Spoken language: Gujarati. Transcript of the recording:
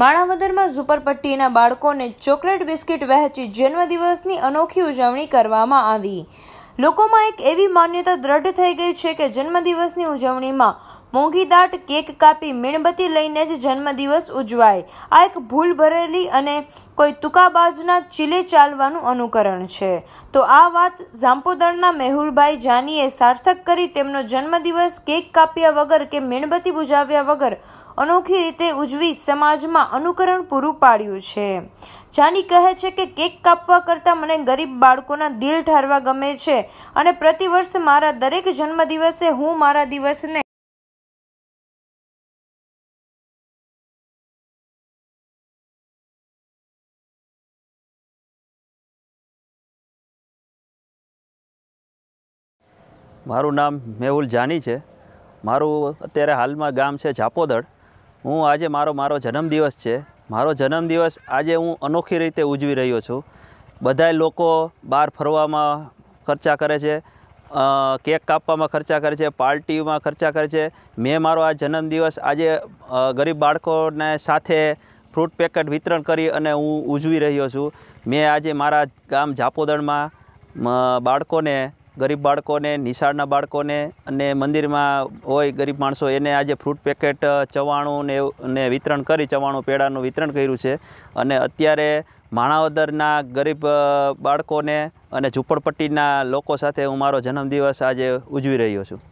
માણાવદરમાં ઝુંપડપટ્ટીના બાળકોને ચોકલેટ બિસ્કીટ વહેંચી જન્મદિવસની અનોખી ઉજવણી કરવામાં આવી લોકોમાં એક એવી માન્યતા દ્રઢ થઈ ગઈ છે કે જન્મદિવસની ઉજવણીમાં મોંઘી દાટ કેક કાપી મીણબત્તી લઈને જ જન્મદિવસ ઉજવાય આ એક ભૂલ ભરેલી અને કોઈ તુકાબાજના ચીલે ચાલવાનું અનુકરણ છે તો આ વાત જાંપોદણના મેહુલભાઈ જાનીએ સાર્થક કરી તેમનો જન્મદિવસ કેક કાપ્યા વગર કે મીણબત્તી બુજાવ્યા વગર અનોખી રીતે ઉજવી સમાજમાં અનુકરણ પૂરું પાડ્યું છે જાની કહે છે કે કેક કાપવા કરતાં મને ગરીબ બાળકોના દિલ ઠારવા ગમે છે અને પ્રતિવર્ષ મારા દરેક જન્મદિવસે હું મારા દિવસને મારું નામ મેહુલ જાની છે મારું અત્યારે હાલમાં ગામ છે ઝાપોદળ હું આજે મારો મારો જન્મદિવસ છે મારો જન્મદિવસ આજે હું અનોખી રીતે ઉજવી રહ્યો છું બધાય લોકો બહાર ફરવામાં ખર્ચા કરે છે કેક કાપવામાં ખર્ચા કરે છે પાર્ટીમાં ખર્ચા કરે છે મેં મારો આ જન્મદિવસ આજે ગરીબ બાળકોને સાથે ફ્રૂટ પેકેટ વિતરણ કરી અને હું ઉજવી રહ્યો છું મેં આજે મારા ગામ ઝાપોદળમાં બાળકોને ગરીબ બાળકોને નિશાળના બાળકોને અને મંદિરમાં હોય ગરીબ માણસો એને આજે ફ્રૂટ પેકેટ ચવાણું ને ને વિતરણ કરી ચવાણું પેડાનું વિતરણ કર્યું છે અને અત્યારે માણાવદરના ગરીબ બાળકોને અને ઝૂંપડપટ્ટીના લોકો સાથે હું મારો જન્મદિવસ આજે ઉજવી રહ્યો છું